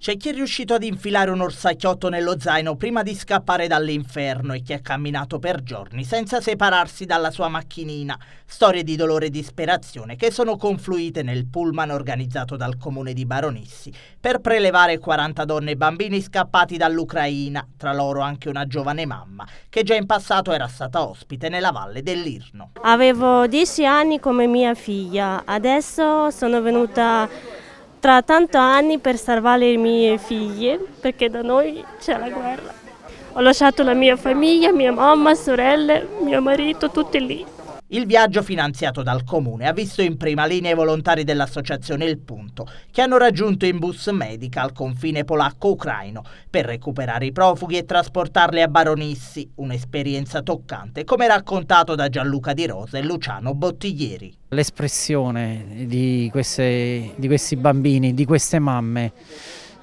C'è chi è riuscito ad infilare un orsacchiotto nello zaino prima di scappare dall'inferno e chi ha camminato per giorni senza separarsi dalla sua macchinina. Storie di dolore e disperazione che sono confluite nel pullman organizzato dal comune di Baronissi per prelevare 40 donne e bambini scappati dall'Ucraina, tra loro anche una giovane mamma che già in passato era stata ospite nella valle dell'Irno. Avevo 10 anni come mia figlia, adesso sono venuta tra tanti anni per salvare le mie figlie, perché da noi c'è la guerra. Ho lasciato la mia famiglia, mia mamma, sorelle, mio marito, tutti lì. Il viaggio finanziato dal comune ha visto in prima linea i volontari dell'associazione Il Punto, che hanno raggiunto in bus medica al confine polacco-ucraino per recuperare i profughi e trasportarli a Baronissi, un'esperienza toccante, come raccontato da Gianluca Di Rosa e Luciano Bottiglieri. L'espressione di, di questi bambini, di queste mamme,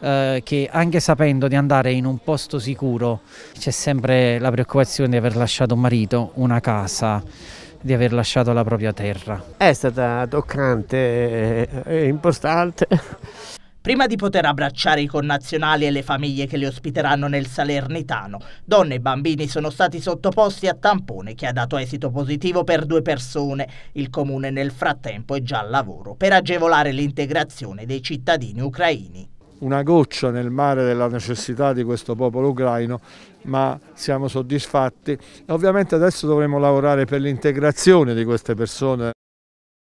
eh, che anche sapendo di andare in un posto sicuro c'è sempre la preoccupazione di aver lasciato un marito, una casa, di aver lasciato la propria terra. È stata toccante e importante. Prima di poter abbracciare i connazionali e le famiglie che li ospiteranno nel Salernitano, donne e bambini sono stati sottoposti a tampone che ha dato esito positivo per due persone. Il comune nel frattempo è già al lavoro per agevolare l'integrazione dei cittadini ucraini una goccia nel mare della necessità di questo popolo ucraino, ma siamo soddisfatti e ovviamente adesso dovremo lavorare per l'integrazione di queste persone.